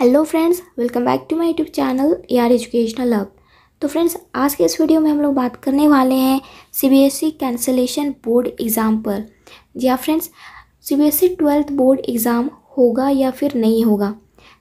hello friends welcome back to my YouTube channel यार educational अब तो फ्रेंड्स आज के इस वीडियो में हम लोग बात करने वाले हैं सीबीएसई कैंसलेशन बोर्ड एग्ज़ाम पर या friends CBSE twelfth board exam होगा या फिर नहीं होगा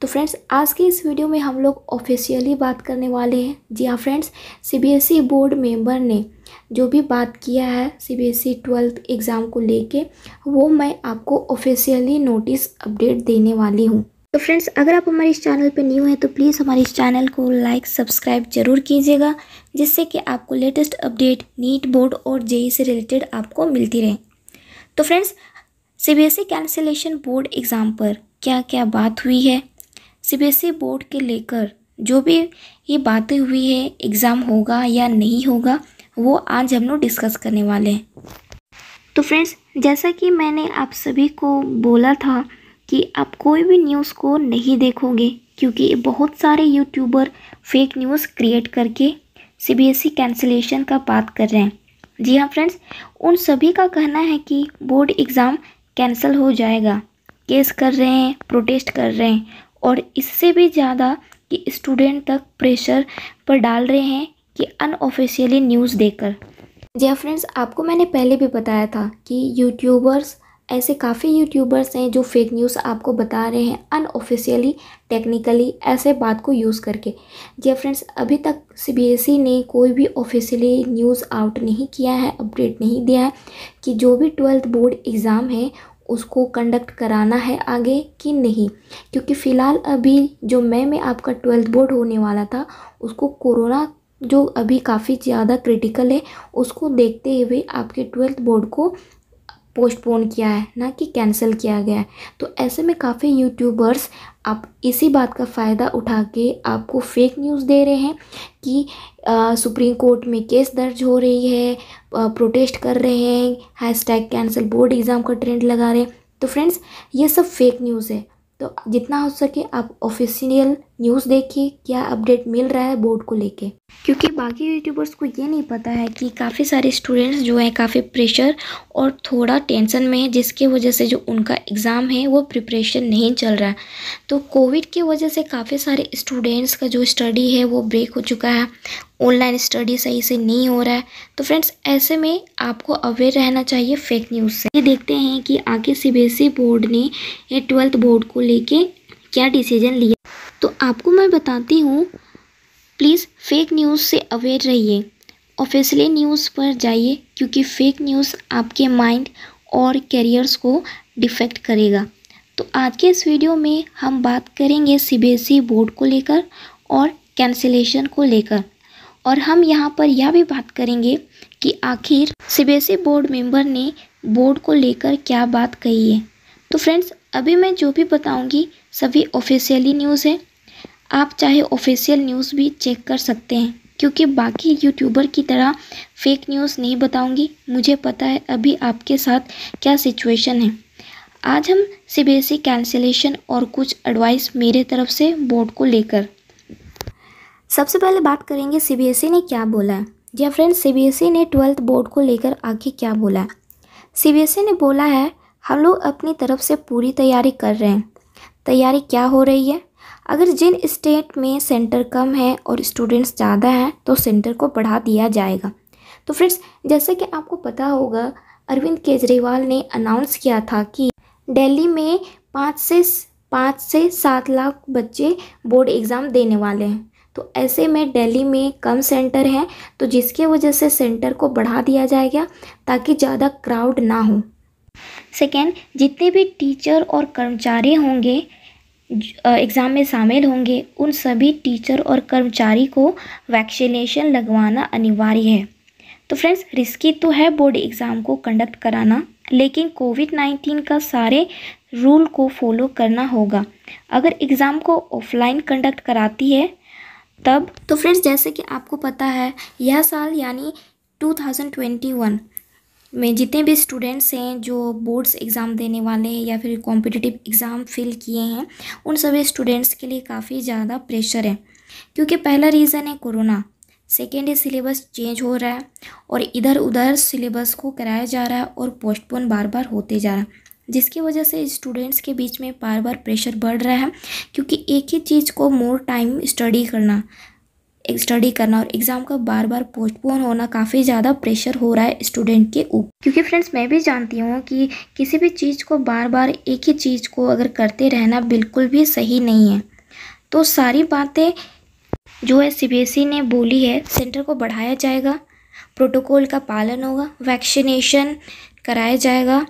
तो फ्रेंड्स आज के इस वीडियो में हम लोग ऑफिशियली बात करने वाले हैं जी हाँ फ्रेंड्स सीबीएसई बोर्ड मेंबर ने जो भी बात किया है सीबीएसई ट्वेल्थ एग्ज़ाम को लेके वो मैं आपको ऑफिशियली नोटिस अपडेट देने वाली हूँ तो फ्रेंड्स अगर आप हमारे इस चैनल पर न्यू हैं तो प्लीज़ हमारे इस चैनल को लाइक सब्सक्राइब जरूर कीजिएगा जिससे कि आपको लेटेस्ट अपडेट नीट बोर्ड और जेई से रिलेटेड आपको मिलती रहे तो friends CBSE cancellation board exam पर क्या क्या बात हुई है सीबीएसई बोर्ड e के लेकर जो भी ये बातें हुई है एग्ज़ाम होगा या नहीं होगा वो आज हम लोग डिस्कस करने वाले हैं तो फ्रेंड्स जैसा कि मैंने आप सभी को बोला था कि आप कोई भी न्यूज़ को नहीं देखोगे क्योंकि बहुत सारे यूट्यूबर फेक न्यूज़ क्रिएट करके C B S E cancellation का बात कर रहे हैं जी हाँ फ्रेंड्स उन सभी का कहना है कि बोर्ड एग्ज़ाम कैंसिल हो जाएगा केस कर रहे हैं प्रोटेस्ट कर रहे हैं और इससे भी ज़्यादा कि स्टूडेंट तक प्रेशर पर डाल रहे हैं कि अनऑफिशियली न्यूज़ देकर जी फ्रेंड्स हाँ आपको मैंने पहले भी बताया था कि यूट्यूबर्स ऐसे काफ़ी यूट्यूबर्स हैं जो फेक न्यूज़ आपको बता रहे हैं अनऑफिशियली टेक्निकली ऐसे बात को यूज़ करके जी फ्रेंड्स अभी तक सीबीएसई e ने कोई भी ऑफिशियली न्यूज़ आउट नहीं किया है अपडेट नहीं दिया है कि जो भी ट्वेल्थ बोर्ड एग्ज़ाम है उसको कंडक्ट कराना है आगे कि नहीं क्योंकि फ़िलहाल अभी जो मई में आपका ट्वेल्थ बोर्ड होने वाला था उसको कोरोना जो अभी काफ़ी ज़्यादा क्रिटिकल है उसको देखते हुए आपके ट्वेल्थ बोर्ड को पोस्टपोन किया है ना कि कैंसिल किया गया है तो ऐसे में काफ़ी यूट्यूबर्स आप इसी बात का फ़ायदा उठा के आपको फेक न्यूज़ दे रहे हैं कि आ, सुप्रीम कोर्ट में केस दर्ज हो रही है आ, प्रोटेस्ट कर रहे हैं हैशटैग कैंसिल बोर्ड एग्ज़ाम का ट्रेंड लगा रहे हैं तो फ्रेंड्स ये सब फेक न्यूज़ है तो जितना हो सके आप ऑफिशियल न्यूज़ देखिए क्या अपडेट मिल रहा है बोर्ड को लेके क्योंकि बाकी यूट्यूबर्स को ये नहीं पता है कि काफ़ी सारे स्टूडेंट्स जो हैं काफ़ी प्रेशर और थोड़ा टेंशन में है जिसके वजह से जो उनका एग्ज़ाम है वो प्रिपरेशन नहीं चल रहा है तो कोविड की वजह से काफ़ी सारे स्टूडेंट्स का जो स्टडी है वो ब्रेक हो चुका है ऑनलाइन स्टडी सही से नहीं हो रहा है तो फ्रेंड्स ऐसे में आपको अवेयर रहना चाहिए फेक न्यूज़ से ये देखते हैं कि आगे सीबीएसई बोर्ड e ने ट्वेल्थ बोर्ड को लेके क्या डिसीजन लिया तो आपको मैं बताती हूँ प्लीज़ फेक न्यूज़ से अवेयर रहिए ऑफिसली न्यूज़ पर जाइए क्योंकि फेक न्यूज़ आपके माइंड और करियर्स को डिफेक्ट करेगा तो आज के इस वीडियो में हम बात करेंगे सीबीएसई बोर्ड e को लेकर और कैंसिलेशन को लेकर और हम यहाँ पर यह भी बात करेंगे कि आखिर सी बोर्ड मेंबर ने बोर्ड को लेकर क्या बात कही है तो फ्रेंड्स अभी मैं जो भी बताऊँगी सभी ऑफिशियली न्यूज़ है आप चाहे ऑफिशियल न्यूज़ भी चेक कर सकते हैं क्योंकि बाकी यूट्यूबर की तरह फेक न्यूज़ नहीं बताऊंगी मुझे पता है अभी आपके साथ क्या सिचुएशन है आज हम सी बी कैंसिलेशन और कुछ एडवाइस मेरे तरफ से बोर्ड को लेकर सबसे पहले बात करेंगे सीबीएसई e ने क्या बोला है जी फ्रेंड्स सीबीएसई ने ट्वेल्थ बोर्ड को लेकर आगे क्या बोला है सीबीएसई e ने बोला है हम लोग अपनी तरफ से पूरी तैयारी कर रहे हैं तैयारी क्या हो रही है अगर जिन स्टेट में सेंटर कम है और स्टूडेंट्स ज़्यादा हैं तो सेंटर को बढ़ा दिया जाएगा तो फ्रेंड्स जैसे कि आपको पता होगा अरविंद केजरीवाल ने अनाउंस किया था कि दिल्ली में पाँच से पाँच से सात लाख बच्चे बोर्ड एग्ज़ाम देने वाले हैं तो ऐसे में दिल्ली में कम सेंटर हैं तो जिसके वजह से सेंटर को बढ़ा दिया जाएगा ताकि ज़्यादा क्राउड ना हो सेकेंड जितने भी टीचर और कर्मचारी होंगे एग्ज़ाम में शामिल होंगे उन सभी टीचर और कर्मचारी को वैक्सीनेशन लगवाना अनिवार्य है तो फ्रेंड्स रिस्की तो है बोर्ड एग्ज़ाम को कंडक्ट कराना लेकिन कोविड नाइन्टीन का सारे रूल को फॉलो करना होगा अगर एग्ज़ाम को ऑफलाइन कंडक्ट कराती है तब तो फ्रेंड्स जैसे कि आपको पता है यह साल यानी 2021 में जितने भी स्टूडेंट्स हैं जो बोर्ड्स एग्ज़ाम देने वाले हैं या फिर कॉम्पिटिटिव एग्ज़ाम फिल किए हैं उन सभी स्टूडेंट्स के लिए काफ़ी ज़्यादा प्रेशर है क्योंकि पहला रीज़न है कोरोना सेकेंड है सिलेबस चेंज हो रहा है और इधर उधर सिलेबस को कराया जा रहा है और पोस्टपोन बार बार होते जा रहा है जिसकी वजह से स्टूडेंट्स के बीच में बार बार प्रेशर बढ़ रहा है क्योंकि एक ही चीज़ को मोर टाइम स्टडी करना स्टडी करना और एग्ज़ाम का बार बार पोस्टपोन होना काफ़ी ज़्यादा प्रेशर हो रहा है स्टूडेंट के ऊपर क्योंकि फ्रेंड्स मैं भी जानती हूँ कि किसी भी चीज़ को बार बार एक ही चीज़ को अगर करते रहना बिल्कुल भी सही नहीं है तो सारी बातें जो है सीबीएसई e ने बोली है सेंटर को बढ़ाया जाएगा प्रोटोकॉल का पालन होगा वैक्सीनेशन कराया जाएगा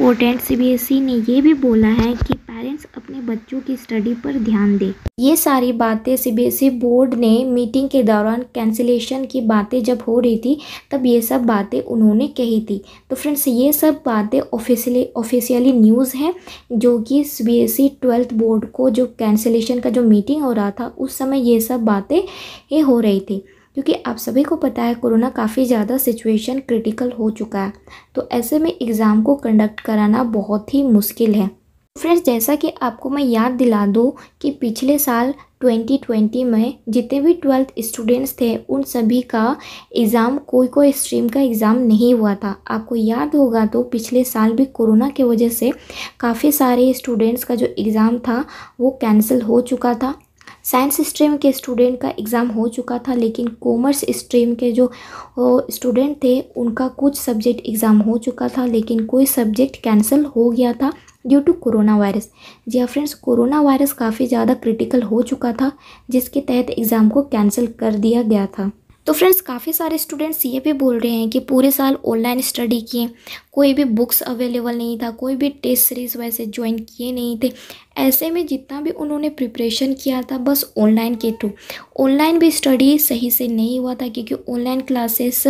इम्पोर्टेंट सीबीएसई e ने ये भी बोला है कि पेरेंट्स अपने बच्चों की स्टडी पर ध्यान दें ये सारी बातें सी बोर्ड e ने मीटिंग के दौरान कैंसिलेशन की बातें जब हो रही थी तब ये सब बातें उन्होंने कही थी तो फ्रेंड्स ये सब बातें ऑफिशियली ऑफिशियली न्यूज़ हैं जो कि सी सीबीएसई ट्वेल्थ बोर्ड को जो कैंसिलेशन का जो मीटिंग हो रहा था उस समय ये सब बातें हो रही थी क्योंकि आप सभी को पता है कोरोना काफ़ी ज़्यादा सिचुएशन क्रिटिकल हो चुका है तो ऐसे में एग्ज़ाम को कंडक्ट कराना बहुत ही मुश्किल है फ्रेंड्स जैसा कि आपको मैं याद दिला दूँ कि पिछले साल 2020 में जितने भी ट्वेल्थ स्टूडेंट्स थे उन सभी का एग्ज़ाम कोई कोई स्ट्रीम का एग्ज़ाम नहीं हुआ था आपको याद होगा तो पिछले साल भी कोरोना की वजह से काफ़ी सारे स्टूडेंट्स का जो एग्ज़ाम था वो कैंसिल हो चुका था साइंस स्ट्रीम के स्टूडेंट का एग्ज़ाम हो चुका था लेकिन कॉमर्स स्ट्रीम के जो स्टूडेंट थे उनका कुछ सब्जेक्ट एग्ज़ाम हो चुका था लेकिन कोई सब्जेक्ट कैंसिल हो गया था ड्यू टू कोरोना वायरस जी हाँ, फ्रेंड्स कोरोना वायरस काफ़ी ज़्यादा क्रिटिकल हो चुका था जिसके तहत एग्ज़ाम को कैंसिल कर दिया गया था तो फ्रेंड्स काफ़ी सारे स्टूडेंट्स ये भी बोल रहे हैं कि पूरे साल ऑनलाइन स्टडी किए कोई भी बुक्स अवेलेबल नहीं था कोई भी टेस्ट सीरीज़ वैसे ज्वाइन किए नहीं थे ऐसे में जितना भी उन्होंने प्रिपरेशन किया था बस ऑनलाइन के थ्रू ऑनलाइन भी स्टडी सही से नहीं हुआ था क्योंकि ऑनलाइन क्लासेस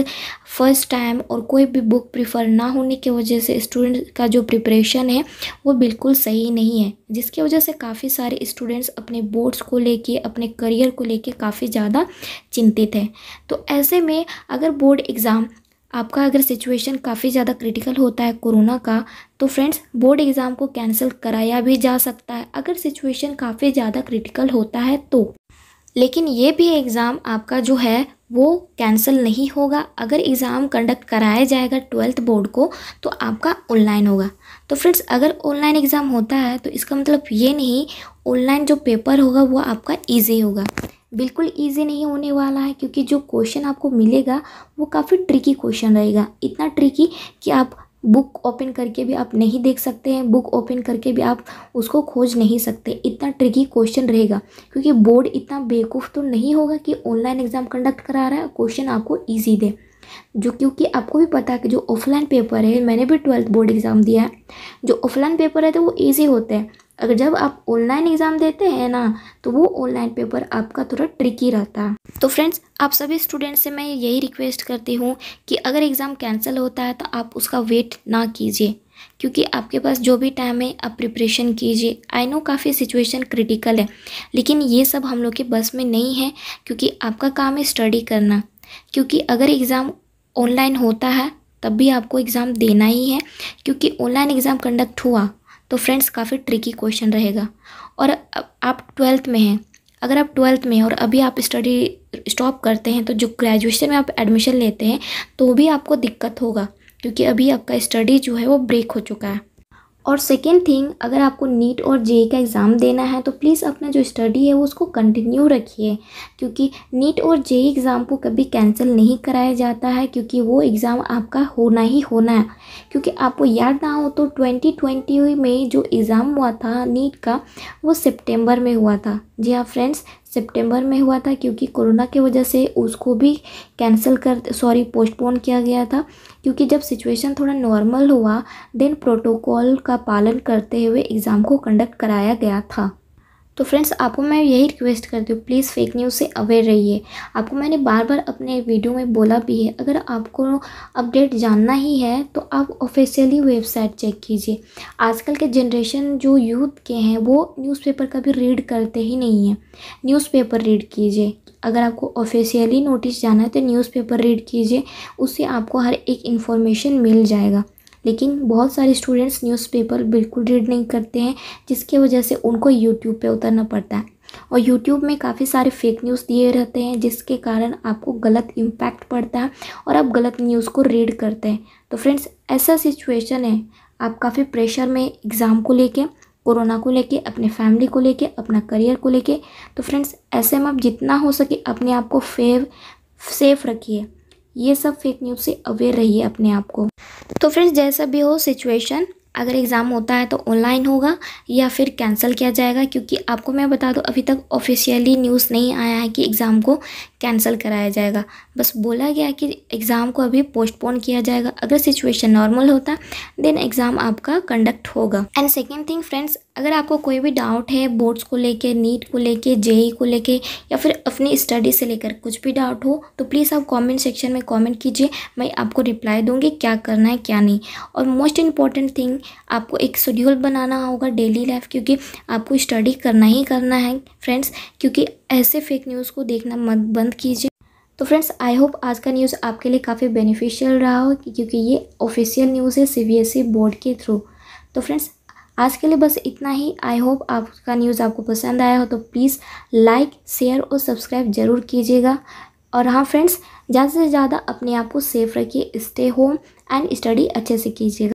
फर्स्ट टाइम और कोई भी बुक प्रिफर ना होने की वजह से स्टूडेंट का जो प्रिपरेशन है वो बिल्कुल सही नहीं है जिसकी वजह से काफ़ी सारे स्टूडेंट्स अपने बोर्ड्स को लेके अपने करियर को लेके काफ़ी ज़्यादा चिंतित हैं तो ऐसे में अगर बोर्ड एग्ज़ाम आपका अगर सिचुएशन काफ़ी ज़्यादा क्रिटिकल होता है कोरोना का तो फ्रेंड्स बोर्ड एग्ज़ाम को कैंसिल कराया भी जा सकता है अगर सिचुएशन काफ़ी ज़्यादा क्रिटिकल होता है तो लेकिन ये भी एग्ज़ाम आपका जो है वो कैंसिल नहीं होगा अगर एग्ज़ाम कंडक्ट कराया जाएगा ट्वेल्थ बोर्ड को तो आपका ऑनलाइन होगा तो फ्रेंड्स अगर ऑनलाइन एग्ज़ाम होता है तो इसका मतलब ये नहीं ऑनलाइन जो पेपर होगा वो आपका ईजी होगा बिल्कुल ईजी नहीं होने वाला है क्योंकि जो क्वेश्चन आपको मिलेगा वो काफ़ी ट्रिकी क्वेश्चन रहेगा इतना ट्रिकी कि आप बुक ओपन करके भी आप नहीं देख सकते हैं बुक ओपन करके भी आप उसको खोज नहीं सकते इतना ट्रिकी क्वेश्चन रहेगा क्योंकि बोर्ड इतना बेवकूफ़ तो नहीं होगा कि ऑनलाइन एग्ज़ाम कंडक्ट करा रहा है क्वेश्चन आपको ईजी दे जो क्योंकि आपको भी पता है कि जो ऑफलाइन पेपर है मैंने भी ट्वेल्थ बोर्ड एग्ज़ाम दिया है जो ऑफलाइन पेपर है तो वो ईजी होते हैं अगर जब आप ऑनलाइन एग्ज़ाम देते हैं ना तो वो ऑनलाइन पेपर आपका थोड़ा ट्रिकी रहता है तो फ्रेंड्स आप सभी स्टूडेंट से मैं यही रिक्वेस्ट करती हूँ कि अगर एग्ज़ाम कैंसिल होता है तो आप उसका वेट ना कीजिए क्योंकि आपके पास जो भी टाइम है आप प्रिपरेशन कीजिए आई नो काफ़ी सिचुएशन क्रिटिकल है लेकिन ये सब हम लोग के बस में नहीं है क्योंकि आपका काम है स्टडी करना क्योंकि अगर एग्ज़ाम ऑनलाइन होता है तब भी आपको एग्ज़ाम देना ही है क्योंकि ऑनलाइन एग्ज़ाम कंडक्ट हुआ तो फ्रेंड्स काफ़ी ट्रिकी क्वेश्चन रहेगा और आप ट्वेल्थ में हैं अगर आप ट्वेल्थ में और अभी आप स्टडी स्टॉप करते हैं तो जो ग्रेजुएशन में आप एडमिशन लेते हैं तो भी आपको दिक्कत होगा क्योंकि अभी आपका स्टडी जो है वो ब्रेक हो चुका है और सेकेंड थिंग अगर आपको नीट और जेई का एग्ज़ाम देना है तो प्लीज़ अपना जो स्टडी है वो उसको कंटिन्यू रखिए क्योंकि नीट और जे एग्ज़ाम को कभी कैंसिल नहीं कराया जाता है क्योंकि वो एग्ज़ाम आपका होना ही होना है क्योंकि आपको याद ना हो तो 2020 में जो एग्ज़ाम हुआ था नीट का वो सितंबर में हुआ था जी हाँ फ्रेंड्स सितंबर में हुआ था क्योंकि कोरोना की वजह से उसको भी कैंसिल कर सॉरी पोस्टपोन किया गया था क्योंकि जब सिचुएशन थोड़ा नॉर्मल हुआ देन प्रोटोकॉल का पालन करते हुए एग्ज़ाम को कंडक्ट कराया गया था तो फ्रेंड्स आपको मैं यही रिक्वेस्ट करती हूँ प्लीज़ फेक न्यूज़ से अवेयर रहिए आपको मैंने बार बार अपने वीडियो में बोला भी है अगर आपको अपडेट जानना ही है तो आप ऑफिशियली वेबसाइट चेक कीजिए आजकल के जनरेशन जो यूथ के हैं वो न्यूज़पेपर कभी रीड करते ही नहीं हैं न्यूज़पेपर रीड कीजिए अगर आपको ऑफिशियली नोटिस जाना है तो न्यूज़पेपर रीड कीजिए उससे आपको हर एक इन्फॉर्मेशन मिल जाएगा लेकिन बहुत सारे स्टूडेंट्स न्यूज़पेपर बिल्कुल रीड नहीं करते हैं जिसकी वजह से उनको यूट्यूब पे उतरना पड़ता है और यूट्यूब में काफ़ी सारे फेक न्यूज़ दिए रहते हैं जिसके कारण आपको गलत इम्पैक्ट पड़ता है और आप गलत न्यूज़ को रीड करते हैं तो फ्रेंड्स ऐसा सिचुएशन है आप काफ़ी प्रेशर में एग्ज़ाम को लेके कोरोना को लेके अपने फैमिली को लेके अपना करियर को लेके तो फ्रेंड्स ऐसे में आप जितना हो सके अपने आप को फेव सेफ रखिए ये सब फेक न्यूज़ से अवेयर रहिए अपने आप को तो फ्रेंड्स जैसा भी हो सिचुएशन अगर एग्ज़ाम होता है तो ऑनलाइन होगा या फिर कैंसिल किया जाएगा क्योंकि आपको मैं बता दूं अभी तक ऑफिशियली न्यूज़ नहीं आया है कि एग्ज़ाम को कैंसिल कराया जाएगा बस बोला गया कि एग्ज़ाम को अभी पोस्टपोन किया जाएगा अगर सिचुएशन नॉर्मल होता देन एग्ज़ाम आपका कंडक्ट होगा एंड सेकेंड थिंग फ्रेंड्स अगर आपको कोई भी डाउट है बोर्ड्स को लेकर नीट को लेकर जेई को लेकर या फिर अपनी स्टडी से लेकर कुछ भी डाउट हो तो प्लीज़ आप कॉमेंट सेक्शन में कॉमेंट कीजिए मैं आपको रिप्लाई दूंगी क्या करना है क्या नहीं और मोस्ट इंपॉर्टेंट थिंग आपको एक शेड्यूल बनाना होगा डेली लाइफ क्योंकि आपको स्टडी करना ही करना है फ्रेंड्स क्योंकि ऐसे फेक न्यूज़ को देखना मत बंद कीजिए तो फ्रेंड्स आई होप आज का न्यूज़ आपके लिए काफ़ी बेनिफिशियल रहा हो क्योंकि ये ऑफिशियल न्यूज़ है सीबीएसई बोर्ड e के थ्रू तो फ्रेंड्स आज के लिए बस इतना ही आई होप आपका न्यूज़ आपको पसंद आया हो तो प्लीज़ लाइक शेयर और सब्सक्राइब ज़रूर कीजिएगा और हाँ फ्रेंड्स ज़्यादा से ज़्यादा अपने आप को सेफ रखिए स्टे होम एंड स्टडी अच्छे से कीजिएगा